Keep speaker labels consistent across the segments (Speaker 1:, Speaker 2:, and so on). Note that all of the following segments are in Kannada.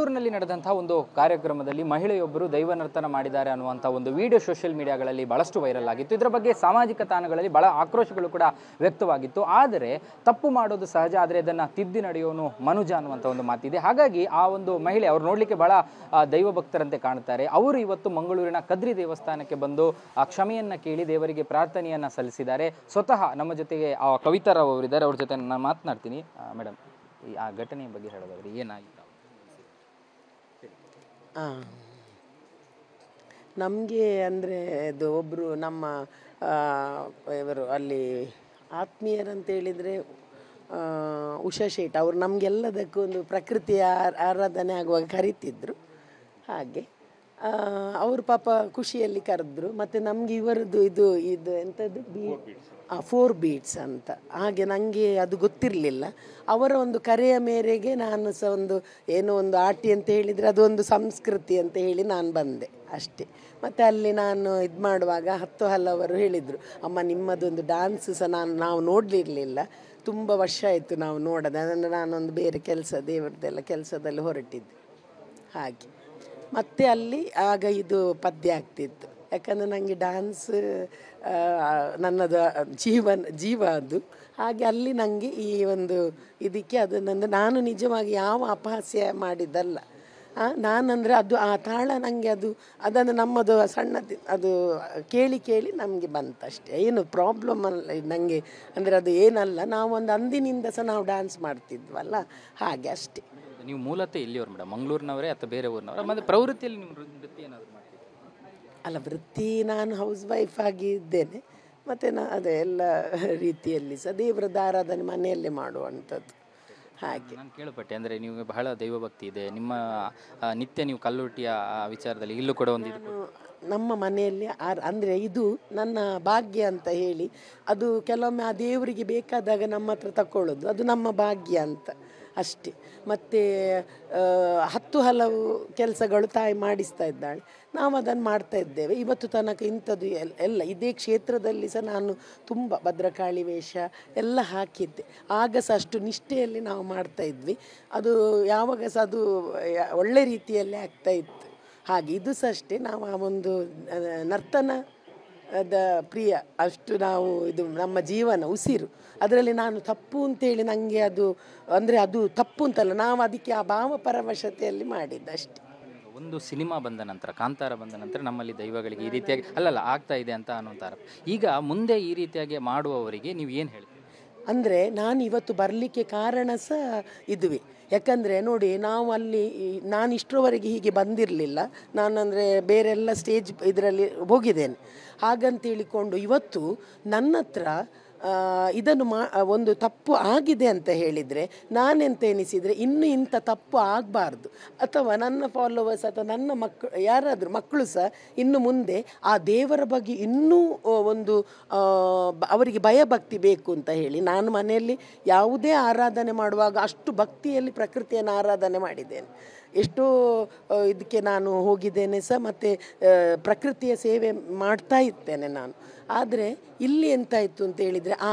Speaker 1: ಪುತ್ತೂರಿನಲ್ಲಿ ನಡೆದಂತಹ ಒಂದು ಕಾರ್ಯಕ್ರಮದಲ್ಲಿ ಮಹಿಳೆಯೊಬ್ಬರು ದೈವ ನರ್ತನ ಮಾಡಿದ್ದಾರೆ ಅನ್ನುವಂಥ ಒಂದು ವಿಡಿಯೋ ಸೋಷಿಯಲ್ ಮೀಡಿಯಾಗಳಲ್ಲಿ ಬಹಳಷ್ಟು ವೈರಲ್ ಆಗಿತ್ತು ಇದರ ಬಗ್ಗೆ ಸಾಮಾಜಿಕ ತಾಣಗಳಲ್ಲಿ ಬಹಳ ಆಕ್ರೋಶಗಳು ಕೂಡ ವ್ಯಕ್ತವಾಗಿತ್ತು ಆದರೆ ತಪ್ಪು ಮಾಡೋದು ಸಹಜ ಆದರೆ ಇದನ್ನ ತಿದ್ದಿ ನಡೆಯೋನು ಮನುಜ ಅನ್ನುವಂಥ ಒಂದು ಮಾತಿದೆ ಹಾಗಾಗಿ ಆ ಒಂದು ಮಹಿಳೆ ಅವರು ನೋಡಲಿಕ್ಕೆ ಬಹಳ ದೈವ ಭಕ್ತರಂತೆ ಕಾಣ್ತಾರೆ ಅವರು ಇವತ್ತು ಮಂಗಳೂರಿನ ಕದ್ರಿ ದೇವಸ್ಥಾನಕ್ಕೆ ಬಂದು ಆ ಕ್ಷಮೆಯನ್ನು ಕೇಳಿ ದೇವರಿಗೆ ಪ್ರಾರ್ಥನೆಯನ್ನು ಸಲ್ಲಿಸಿದ್ದಾರೆ ಸ್ವತಃ ನಮ್ಮ ಜೊತೆಗೆ ಕವಿತಾ ರಾವ್ ಅವರಿದ್ದಾರೆ ಅವ್ರ ಜೊತೆ ನಾನು ಮಾತನಾಡ್ತೀನಿ ಮೇಡಮ್ ಈ ಆ ಘಟನೆಯ ಬಗ್ಗೆ ಹೇಳೋದವ್ರಿ ಏನಾಗಿ
Speaker 2: ನಮಗೆ ಅಂದರೆ ಇದು ಒಬ್ಬರು ನಮ್ಮ ಇವರು ಅಲ್ಲಿ ಆತ್ಮೀಯರಂತೇಳಿದರೆ ಉಷಾ ಶೇಟ್ ಅವರು ನಮಗೆಲ್ಲದಕ್ಕೂ ಒಂದು ಪ್ರಕೃತಿಯ ಆರಾಧನೆ ಆಗುವಾಗ ಕರೀತಿದ್ರು ಹಾಗೆ ಅವರು ಪಾಪ ಖುಷಿಯಲ್ಲಿ ಕರೆದ್ರು ಮತ್ತು ನಮಗೆ ಇವರದ್ದು ಇದು ಇದು ಎಂಥದ್ದು ಬಿ ಫೋರ್ ಬೀಟ್ಸ್ ಅಂತ ಹಾಗೆ ನನಗೆ ಅದು ಗೊತ್ತಿರಲಿಲ್ಲ ಅವರ ಒಂದು ಕರೆಯ ಮೇರೆಗೆ ನಾನು ಸಹ ಒಂದು ಏನೋ ಒಂದು ಆಟಿ ಅಂತ ಹೇಳಿದರೆ ಅದೊಂದು ಸಂಸ್ಕೃತಿ ಅಂತ ಹೇಳಿ ನಾನು ಬಂದೆ ಅಷ್ಟೇ ಮತ್ತು ಅಲ್ಲಿ ನಾನು ಇದು ಮಾಡುವಾಗ ಹತ್ತು ಹಲವರು ಹೇಳಿದರು ಅಮ್ಮ ನಿಮ್ಮದೊಂದು ಡ್ಯಾನ್ಸ್ ಸಹ ನಾನು ನಾವು ನೋಡಲಿರಲಿಲ್ಲ ತುಂಬ ವರ್ಷ ಆಯಿತು ನಾವು ನೋಡದೆ ಅದನ್ನು ನಾನೊಂದು ಬೇರೆ ಕೆಲಸ ದೇವರದ್ದೆಲ್ಲ ಕೆಲಸದಲ್ಲಿ ಹೊರಟಿದ್ದೆ ಹಾಗೆ ಮತ್ತೆ ಅಲ್ಲಿ ಆಗ ಇದು ಪದ್ಯ ಆಗ್ತಿತ್ತು ಯಾಕಂದರೆ ನನಗೆ ಡ್ಯಾನ್ಸ್ ನನ್ನದು ಜೀವನ ಜೀವ ಅದು ಹಾಗೆ ಅಲ್ಲಿ ನನಗೆ ಈ ಒಂದು ಇದಕ್ಕೆ ಅದು ನಂದು ನಾನು ನಿಜವಾಗಿ ಯಾವ ಅಪಹಾಸ್ಯ ಮಾಡಿದ್ದಲ್ಲ ನಾನಂದರೆ ಅದು ಆ ತಾಳ ನನಗೆ ಅದು ಅದನ್ನು ನಮ್ಮದು ಸಣ್ಣ ಅದು ಕೇಳಿ ಕೇಳಿ ನಮಗೆ ಬಂತಷ್ಟೇ ಏನು ಪ್ರಾಬ್ಲಮ್ ಅಲ್ಲ ನನಗೆ ಅಂದರೆ ಅದು ಏನಲ್ಲ ನಾವು ಒಂದು ಅಂದಿನಿಂದ ಸಹ ನಾವು ಡ್ಯಾನ್ಸ್ ಮಾಡ್ತಿದ್ವಲ್ಲ ಹಾಗೆ ಅಷ್ಟೇ
Speaker 1: ನೀವು ಮೂಲತಃ ಇಲ್ಲಿಯವ್ರು ಮೇಡಮ್ ಮಂಗಳೂರಿನವರೇ ಅಥವಾ ಬೇರೆ ಊರಿನವರ ಮತ್ತು ಪ್ರವೃತ್ತಿಯಲ್ಲಿ ನಿಮ್ಮ ನೃತ್ಯ ಏನಾದರೂ
Speaker 2: ಅಲ್ಲ ವೃತ್ತಿ ನಾನು ಹೌಸ್ ವೈಫ್ ಆಗಿ ಇದ್ದೇನೆ ಮತ್ತು ನಾ ಅದೇ ಎಲ್ಲ ರೀತಿಯಲ್ಲಿ ಸಹ ಆರಾಧನೆ ಮನೆಯಲ್ಲೇ ಮಾಡುವಂಥದ್ದು ಹಾಗೆ
Speaker 1: ನಾನು ಕೇಳಪಟ್ಟೆ ಅಂದರೆ ನಿಮಗೆ ಬಹಳ ದೈವಭಕ್ತಿ ಇದೆ ನಿಮ್ಮ ನಿತ್ಯ ನೀವು ಕಲ್ಲುಟಿಯ ವಿಚಾರದಲ್ಲಿ ಇಲ್ಲೂ ಕೂಡ ಒಂದು
Speaker 2: ನಮ್ಮ ಮನೆಯಲ್ಲಿ ಅಂದರೆ ಇದು ನನ್ನ ಭಾಗ್ಯ ಅಂತ ಹೇಳಿ ಅದು ಕೆಲವೊಮ್ಮೆ ಆ ದೇವರಿಗೆ ಬೇಕಾದಾಗ ನಮ್ಮ ಹತ್ರ ತಗೊಳ್ಳೋದು ಅದು ನಮ್ಮ ಭಾಗ್ಯ ಅಂತ ಅಷ್ಟೇ ಮತ್ತು ಹತ್ತು ಹಲವು ಕೆಲಸಗಳು ತಾಯಿ ಮಾಡಿಸ್ತಾ ಇದ್ದಾಳೆ ನಾವು ಅದನ್ನು ಮಾಡ್ತಾ ಇದ್ದೇವೆ ಇವತ್ತು ತನಕ ಇಂಥದ್ದು ಎಲ್ ಎಲ್ಲ ಇದೇ ಕ್ಷೇತ್ರದಲ್ಲಿ ಸಹ ನಾನು ತುಂಬ ಭದ್ರಕಾಳಿ ವೇಷ ಎಲ್ಲ ಹಾಕಿದ್ದೆ ಆಗ ಸಹ ಅಷ್ಟು ನಿಷ್ಠೆಯಲ್ಲಿ ನಾವು ಮಾಡ್ತಾ ಇದ್ವಿ ಅದು ಯಾವಾಗ ಸಹ ಅದು ಒಳ್ಳೆ ರೀತಿಯಲ್ಲಿ ಆಗ್ತಾ ಇತ್ತು ಹಾಗೆ ಇದು ಸಹ ಅಷ್ಟೇ ನಾವು ಆ ಒಂದು ನರ್ತನ ದ ಪ್ರಿಯ ಅಷ್ಟು ನಾವು ಇದು ನಮ್ಮ ಜೀವನ ಉಸಿರು ಅದರಲ್ಲಿ ನಾನು ತಪ್ಪು ಅಂತೇಳಿ ನನಗೆ ಅದು ಅಂದರೆ ಅದು ತಪ್ಪು ಅಂತಲ್ಲ ನಾವು ಅದಕ್ಕೆ ಆ ಭಾವ ಪರವಶತೆಯಲ್ಲಿ ಮಾಡಿದ್ದಷ್ಟೇ
Speaker 1: ಒಂದು ಸಿನಿಮಾ ಬಂದ ನಂತರ ಕಾಂತಾರ ಬಂದ ನಂತರ ನಮ್ಮಲ್ಲಿ ದೈವಗಳಿಗೆ ಈ ರೀತಿಯಾಗಿ ಅಲ್ಲಲ್ಲ ಆಗ್ತಾ ಇದೆ ಅಂತ ಅನ್ನುವಂತಾರೆ ಈಗ ಮುಂದೆ ಈ ರೀತಿಯಾಗಿ ಮಾಡುವವರಿಗೆ ನೀವು ಏನು ಹೇಳ್ತೀರಿ
Speaker 2: ಅಂದರೆ ನಾನು ಇವತ್ತು ಬರಲಿಕ್ಕೆ ಕಾರಣ ಸಹ ಇದುವೆ ಯಾಕಂದರೆ ನೋಡಿ ನಾವು ಅಲ್ಲಿ ನಾನು ಇಷ್ಟರವರೆಗೆ ಹೀಗೆ ಬಂದಿರಲಿಲ್ಲ ನಾನಂದರೆ ಬೇರೆಲ್ಲ ಸ್ಟೇಜ್ ಇದರಲ್ಲಿ ಹೋಗಿದ್ದೇನೆ ಹಾಗಂತ ಇವತ್ತು ನನ್ನ ಹತ್ರ ಇದನ್ನು ಮಾ ಒಂದು ತಪ್ಪು ಆಗಿದೆ ಅಂತ ಹೇಳಿದರೆ ನಾನೆಂತ ಎನಿಸಿದರೆ ಇನ್ನು ಇಂಥ ತಪ್ಪು ಆಗಬಾರ್ದು ಅಥವಾ ನನ್ನ ಫಾಲೋವರ್ಸ್ ಅಥವಾ ನನ್ನ ಮಕ್ಕಳು ಯಾರಾದರೂ ಮಕ್ಕಳು ಸಹ ಇನ್ನು ಮುಂದೆ ಆ ದೇವರ ಬಗ್ಗೆ ಇನ್ನೂ ಒಂದು ಅವರಿಗೆ ಭಯಭಕ್ತಿ ಬೇಕು ಅಂತ ಹೇಳಿ ನಾನು ಮನೆಯಲ್ಲಿ ಯಾವುದೇ ಆರಾಧನೆ ಮಾಡುವಾಗ ಅಷ್ಟು ಭಕ್ತಿಯಲ್ಲಿ ಪ್ರಕೃತಿಯನ್ನು ಆರಾಧನೆ ಮಾಡಿದ್ದೇನೆ ಎಷ್ಟೋ ಇದಕ್ಕೆ ನಾನು ಹೋಗಿದ್ದೇನೆ ಸಹ ಮತ್ತು ಪ್ರಕೃತಿಯ ಸೇವೆ ಮಾಡ್ತಾ ಇರ್ತೇನೆ ನಾನು ಆದರೆ ಇಲ್ಲಿ ಎಂತಾಯಿತು ಅಂತ ಹೇಳಿದರೆ ಆ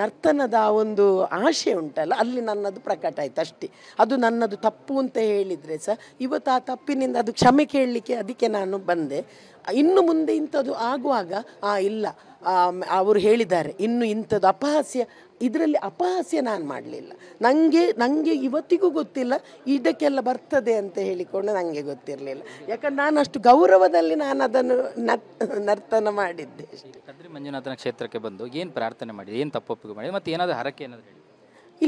Speaker 2: ನರ್ತನದ ಆ ಒಂದು ಆಶೆ ಉಂಟಲ್ಲ ಅಲ್ಲಿ ನನ್ನದು ಪ್ರಕಟ ಆಯಿತು ಅಷ್ಟೇ ಅದು ನನ್ನದು ತಪ್ಪು ಅಂತ ಹೇಳಿದರೆ ಸಹ ಇವತ್ತು ಆ ತಪ್ಪಿನಿಂದ ಅದು ಕ್ಷಮೆ ಕೇಳಲಿಕ್ಕೆ ಅದಕ್ಕೆ ನಾನು ಬಂದೆ ಇನ್ನು ಮುಂದೆ ಇಂಥದ್ದು ಆಗುವಾಗ ಆ ಇಲ್ಲ ಅವರು ಹೇಳಿದ್ದಾರೆ ಇನ್ನು ಇಂಥದ್ದು ಅಪಹಾಸ್ಯ ಇದರಲ್ಲಿ ಅಪಹಾಸ್ಯ ನಾನು ಮಾಡಲಿಲ್ಲ ನನಗೆ ನನಗೆ ಇವತ್ತಿಗೂ ಗೊತ್ತಿಲ್ಲ ಇದಕ್ಕೆಲ್ಲ ಬರ್ತದೆ ಅಂತ ಹೇಳಿಕೊಂಡು ನನಗೆ ಗೊತ್ತಿರಲಿಲ್ಲ ಯಾಕಂದ್ರೆ ನಾನು ಅಷ್ಟು ಗೌರವದಲ್ಲಿ ನಾನು ಅದನ್ನು ನರ್ತನ ಮಾಡಿದ್ದೆ
Speaker 1: ಕದ್ರಿ ಮಂಜುನಾಥನ ಕ್ಷೇತ್ರಕ್ಕೆ ಬಂದು ಏನು ಪ್ರಾರ್ಥನೆ ಮಾಡಿದೆ ಏನು ತಪ್ಪೊಪ್ಪಿಗೆ ಮಾಡಿ ಮತ್ತೆ ಏನಾದರೂ ಹರಕೆ ಏನಾದರೂ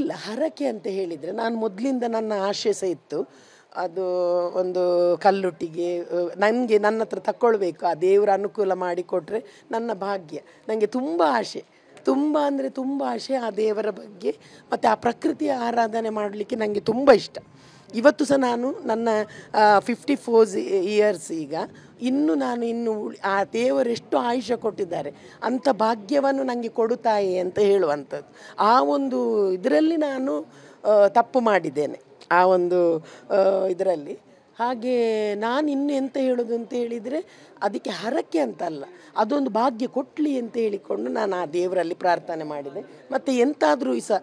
Speaker 2: ಇಲ್ಲ ಹರಕೆ ಅಂತ ಹೇಳಿದರೆ ನಾನು ಮೊದಲಿಂದ ನನ್ನ ಆಶೆ ಸಹ ಇತ್ತು ಅದು ಒಂದು ಕಲ್ಲುಟ್ಟಿಗೆ ನನಗೆ ನನ್ನ ಹತ್ರ ತಕ್ಕೊಳ್ಬೇಕು ಆ ದೇವರ ಅನುಕೂಲ ಮಾಡಿಕೊಟ್ರೆ ನನ್ನ ಭಾಗ್ಯ ನನಗೆ ತುಂಬ ಆಸೆ ತುಂಬ ಅಂದರೆ ತುಂಬ ಆಸೆ ಆ ದೇವರ ಬಗ್ಗೆ ಮತ್ತು ಆ ಪ್ರಕೃತಿಯ ಆರಾಧನೆ ಮಾಡಲಿಕ್ಕೆ ನನಗೆ ತುಂಬ ಇಷ್ಟ ಇವತ್ತು ಸಹ ನಾನು ನನ್ನ ಫಿಫ್ಟಿ ಫೋರ್ಸ್ ಇಯರ್ಸ್ ಈಗ ಇನ್ನು ನಾನು ಇನ್ನು ಆ ದೇವರು ಎಷ್ಟು ಆಯುಷ್ಯ ಕೊಟ್ಟಿದ್ದಾರೆ ಅಂಥ ಭಾಗ್ಯವನ್ನು ನನಗೆ ಕೊಡುತ್ತಾಯೆ ಅಂತ ಹೇಳುವಂಥದ್ದು ಆ ಒಂದು ಇದರಲ್ಲಿ ನಾನು ತಪ್ಪು ಮಾಡಿದ್ದೇನೆ ಆ ಒಂದು ಇದರಲ್ಲಿ ಹಾಗೆ ನಾನು ಇನ್ನು ಎಂತ ಹೇಳೋದು ಅಂತ ಹೇಳಿದರೆ ಅದಕ್ಕೆ ಹರಕೆ ಅಂತಲ್ಲ ಅದೊಂದು ಭಾಗ್ಯ ಕೊಟ್ಟಲಿ ಅಂತ ಹೇಳಿಕೊಂಡು ನಾನು ಆ ದೇವರಲ್ಲಿ ಪ್ರಾರ್ಥನೆ ಮಾಡಿದೆ ಮತ್ತು ಎಂತಾದರೂ ಸಹ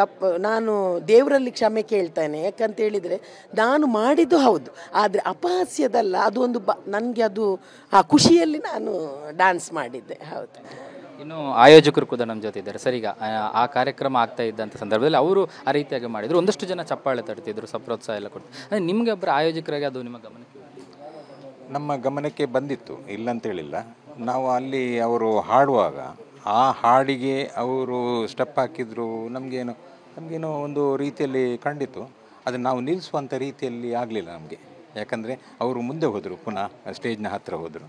Speaker 2: ತಪ್ಪು ನಾನು ದೇವರಲ್ಲಿ ಕ್ಷಮೆ ಕೇಳ್ತೇನೆ ಯಾಕಂತ ಹೇಳಿದರೆ ನಾನು ಮಾಡಿದ್ದು ಹೌದು ಆದರೆ ಅಪಹಾಸ್ಯದಲ್ಲ ಅದು ಒಂದು ಬ ನನಗೆ ಅದು ಆ ಖುಷಿಯಲ್ಲಿ ನಾನು ಡ್ಯಾನ್ಸ್ ಮಾಡಿದ್ದೆ ಹೌದು
Speaker 1: ಇನ್ನು ಆಯೋಜಕರು ಕೂಡ ನಮ್ಮ ಜೊತೆ ಇದ್ದಾರೆ ಸರಿ ಈಗ ಆ ಕಾರ್ಯಕ್ರಮ ಆಗ್ತಾ ಇದ್ದಂಥ ಸಂದರ್ಭದಲ್ಲಿ ಅವರು ಆ ರೀತಿಯಾಗಿ ಮಾಡಿದರು ಒಂದಷ್ಟು ಜನ ಚಪ್ಪಾಳೆ ತಡ್ತಿದ್ರು ಸಪ್ರೋತ್ಸಾಹ ಎಲ್ಲ ಕೊಡ್ತಾರೆ ಅಂದರೆ ನಿಮಗೆ ಒಬ್ಬರ ಆಯೋಜಕರಾಗಿ ಅದು ನಿಮ್ಮ
Speaker 3: ಗಮನಕ್ಕೆ ನಮ್ಮ ಗಮನಕ್ಕೆ ಬಂದಿತ್ತು ಇಲ್ಲ ಅಂತೇಳಿಲ್ಲ ನಾವು ಅಲ್ಲಿ ಅವರು ಹಾಡುವಾಗ ಆ ಹಾಡಿಗೆ ಅವರು ಸ್ಟೆಪ್ ಹಾಕಿದ್ರು ನಮಗೇನು ನಮಗೇನೋ ಒಂದು ರೀತಿಯಲ್ಲಿ ಕಂಡಿತ್ತು ಅದನ್ನು ನಾವು ನಿಲ್ಲಿಸುವಂಥ ರೀತಿಯಲ್ಲಿ ಆಗಲಿಲ್ಲ ನಮಗೆ ಯಾಕಂದರೆ ಅವರು ಮುಂದೆ ಹೋದರು ಪುನಃ ಸ್ಟೇಜ್ನ ಹತ್ತಿರ ಹೋದರು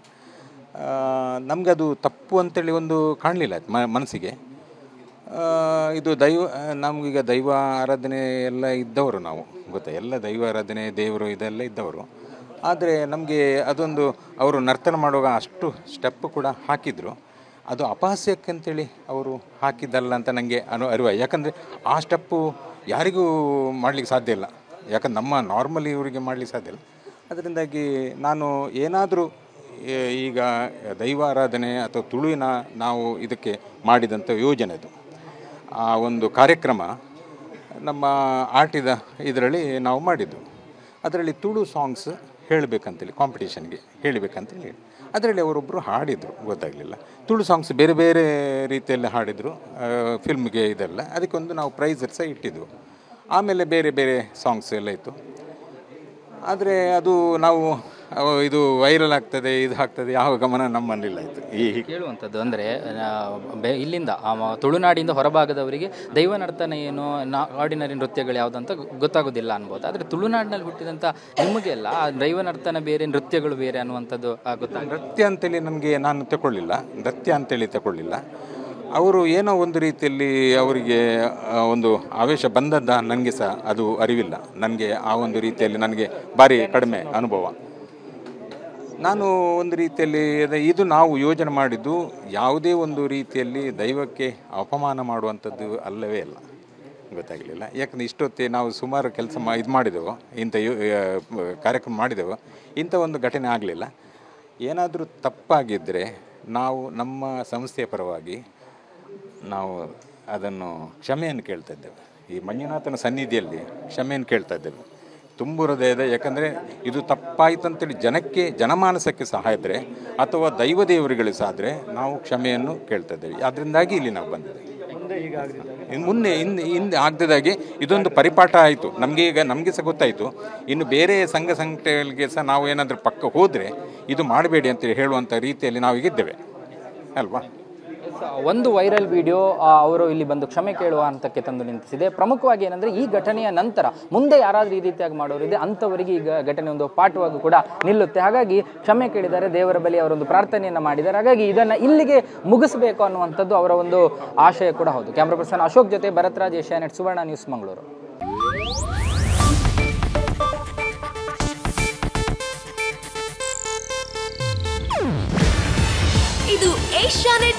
Speaker 3: ನಮಗದು ತಪ್ಪು ಅಂತೇಳಿ ಒಂದು ಕಾಣಲಿಲ್ಲ ಮನಸ್ಸಿಗೆ ಇದು ದೈವ ನಮಗೀಗ ದೈವ ಆರಾಧನೆ ಎಲ್ಲ ಇದ್ದವರು ನಾವು ಗೊತ್ತಾ ಎಲ್ಲ ದೈವ ಆರಾಧನೆ ದೇವರು ಇದೆಲ್ಲ ಇದ್ದವರು ಆದರೆ ನಮಗೆ ಅದೊಂದು ಅವರು ನರ್ತನ ಮಾಡುವಾಗ ಅಷ್ಟು ಸ್ಟೆಪ್ ಕೂಡ ಹಾಕಿದರು ಅದು ಅಂತೇಳಿ ಅವರು ಹಾಕಿದ್ದಲ್ಲ ಅಂತ ನನಗೆ ಅನು ಅರಿವ ಯಾಕಂದರೆ ಆ ಸ್ಟೆಪ್ಪು ಯಾರಿಗೂ ಮಾಡಲಿಕ್ಕೆ ಸಾಧ್ಯ ಇಲ್ಲ ಯಾಕಂದ್ರೆ ನಮ್ಮ ನಾರ್ಮಲಿ ಇವರಿಗೆ ಮಾಡಲಿಕ್ಕೆ ಸಾಧ್ಯ ಇಲ್ಲ ಅದರಿಂದಾಗಿ ನಾನು ಏನಾದರೂ ಈಗ ದೈವಾರಾಧನೆ ಅಥವಾ ತುಳುವಿನ ನಾವು ಇದಕ್ಕೆ ಮಾಡಿದಂಥ ಯೋಜನೆ ಅದು ಆ ಒಂದು ಕಾರ್ಯಕ್ರಮ ನಮ್ಮ ಆಟಿದ ಇದರಲ್ಲಿ ನಾವು ಮಾಡಿದ್ದು ಅದರಲ್ಲಿ ತುಳು ಸಾಂಗ್ಸ್ ಹೇಳಬೇಕಂತೇಳಿ ಕಾಂಪಿಟೇಷನ್ಗೆ ಹೇಳಬೇಕಂತೇಳಿ ಅದರಲ್ಲಿ ಅವರೊಬ್ಬರು ಹಾಡಿದರು ಗೊತ್ತಾಗಲಿಲ್ಲ ತುಳು ಸಾಂಗ್ಸ್ ಬೇರೆ ಬೇರೆ ರೀತಿಯಲ್ಲಿ ಹಾಡಿದರು ಫಿಲ್ಮ್ಗೆ ಇದೆಲ್ಲ ಅದಕ್ಕೊಂದು ನಾವು ಪ್ರೈಸ್ ಸಹ ಇಟ್ಟಿದ್ದೆವು ಆಮೇಲೆ ಬೇರೆ ಬೇರೆ ಸಾಂಗ್ಸ್ ಎಲ್ಲ ಇತ್ತು ಆದರೆ ಅದು ನಾವು ಇದು ವೈರಲ್ ಆಗ್ತದೆ ಇದು ಆಗ್ತದೆ ಯಾವ ಗಮನ
Speaker 1: ನಮ್ಮಲ್ಲಿಲ್ಲ ಆಯಿತು ಈ ಕೇಳುವಂಥದ್ದು ಅಂದರೆ ಇಲ್ಲಿಂದ ತುಳುನಾಡಿಂದ ಹೊರಭಾಗದವರಿಗೆ ದೈವ ನರ್ತನ ಏನು ಆರ್ಡಿನರಿ ನೃತ್ಯಗಳು ಅಂತ ಗೊತ್ತಾಗೋದಿಲ್ಲ ಅನ್ಬೋದು ಆದರೆ ತುಳುನಾಡಿನಲ್ಲಿ ಹುಟ್ಟಿದಂಥ ನಿಮಗೆಲ್ಲ ದೈವ ನರ್ತನ ಬೇರೆ ನೃತ್ಯಗಳು ಬೇರೆ ಅನ್ನುವಂಥದ್ದು ಆಗುತ್ತೆ ನೃತ್ಯ ಅಂತೇಳಿ ನನಗೆ
Speaker 3: ನಾನು ತಗೊಳ್ಳಿಲ್ಲ ನೃತ್ಯ ಅಂತೇಳಿ ತಗೊಳ್ಳಿಲ್ಲ ಅವರು ಏನೋ ಒಂದು ರೀತಿಯಲ್ಲಿ ಅವರಿಗೆ ಒಂದು ಆವೇಶ ಬಂದದ್ದ ನನಗೆ ಸಹ ಅದು ಅರಿವಿಲ್ಲ ನನಗೆ ಆ ಒಂದು ರೀತಿಯಲ್ಲಿ ನನಗೆ ಭಾರಿ ಕಡಿಮೆ ಅನುಭವ ನಾನು ಒಂದು ರೀತಿಯಲ್ಲಿ ಇದು ನಾವು ಯೋಜನೆ ಮಾಡಿದ್ದು ಯಾವುದೇ ಒಂದು ರೀತಿಯಲ್ಲಿ ದೈವಕ್ಕೆ ಅಪಮಾನ ಮಾಡುವಂಥದ್ದು ಅಲ್ಲವೇ ಅಲ್ಲ ಗೊತ್ತಾಗಲಿಲ್ಲ ಯಾಕಂದರೆ ಇಷ್ಟೊತ್ತಿಗೆ ನಾವು ಸುಮಾರು ಕೆಲಸ ಮಾ ಇದು ಮಾಡಿದೆವು ಇಂಥ ಯೋ ಕಾರ್ಯಕ್ರಮ ಮಾಡಿದೆವು ಇಂಥ ಒಂದು ಘಟನೆ ಆಗಲಿಲ್ಲ ಏನಾದರೂ ತಪ್ಪಾಗಿದ್ದರೆ ನಾವು ನಮ್ಮ ಸಂಸ್ಥೆಯ ಪರವಾಗಿ ನಾವು ಅದನ್ನು ಕ್ಷಮೆಯನ್ನು ಕೇಳ್ತಾ ಇದ್ದೇವೆ ಈ ಮಂಜುನಾಥನ ಸನ್ನಿಧಿಯಲ್ಲಿ ಕ್ಷಮೆಯನ್ನು ಕೇಳ್ತಾ ಇದ್ದೇವೆ ಹೃದಯ ಇದೆ ಯಾಕಂದರೆ ಇದು ತಪ್ಪಾಯಿತು ಅಂತೇಳಿ ಜನಕ್ಕೆ ಜನಮಾನಸಕ್ಕೆ ಸಹ ಇದ್ದರೆ ಅಥವಾ ದೈವ ದೇವರುಗಳಿಗೆ ಸಹ ಆದರೆ ನಾವು ಕ್ಷಮೆಯನ್ನು ಕೇಳ್ತಾ ಇದ್ದೇವೆ ಅದರಿಂದಾಗಿ ಇಲ್ಲಿ ನಾವು ಈಗ ಮುನ್ನೆ ಹಿಂದೆ ಹಿಂದೆ ಆಗದಾಗೆ ಇದೊಂದು ಪರಿಪಾಠ ಆಯಿತು ನಮಗೆ ಈಗ ನಮಗೆ ಸಹ ಗೊತ್ತಾಯಿತು ಇನ್ನು ಬೇರೆ ಸಂಘ ಸಂಘಟನೆಗಳಿಗೆ ಸಹ ನಾವು ಏನಾದರೂ ಪಕ್ಕ ಹೋದರೆ ಇದು ಮಾಡಬೇಡಿ ಅಂತೇಳಿ ಹೇಳುವಂಥ ರೀತಿಯಲ್ಲಿ ನಾವು ಇದ್ದೇವೆ ಅಲ್ವಾ
Speaker 1: ಒಂದು ವೈರಲ್ ವಿಡಿಯೋ ಅವರು ಇಲ್ಲಿ ಬಂದು ಕ್ಷಮೆ ಕೇಳುವ ಹಂತಕ್ಕೆ ತಂದು ನಿಂತಿಸಿದೆ ಪ್ರಮುಖವಾಗಿ ಏನಂದ್ರೆ ಈ ಘಟನೆಯ ನಂತರ ಮುಂದೆ ಯಾರಾದರೂ ಈ ರೀತಿಯಾಗಿ ಮಾಡೋರಿದೆ ಅಂಥವರಿಗೆ ಈಗ ಘಟನೆ ಒಂದು ಪಾಠವಾಗಿ ಕೂಡ ನಿಲ್ಲುತ್ತೆ ಹಾಗಾಗಿ ಕ್ಷಮೆ ಕೇಳಿದರೆ ದೇವರ ಬಳಿ ಅವರೊಂದು ಪ್ರಾರ್ಥನೆಯನ್ನು ಮಾಡಿದ್ದಾರೆ ಹಾಗಾಗಿ ಇದನ್ನು ಇಲ್ಲಿಗೆ ಮುಗಿಸಬೇಕು ಅನ್ನುವಂಥದ್ದು ಅವರ ಒಂದು ಆಶಯ ಕೂಡ ಹೌದು ಕ್ಯಾಮ್ರಾ ಪರ್ಸನ್ ಅಶೋಕ್ ಜೊತೆ ಭರತ್ರಾಜ್ ಏಷ್ಯಾ ನೆಟ್ ಸುವರ್ಣ ನ್ಯೂಸ್ ಮಂಗಳೂರು
Speaker 3: ಇದು ಏಷ್ಯಾ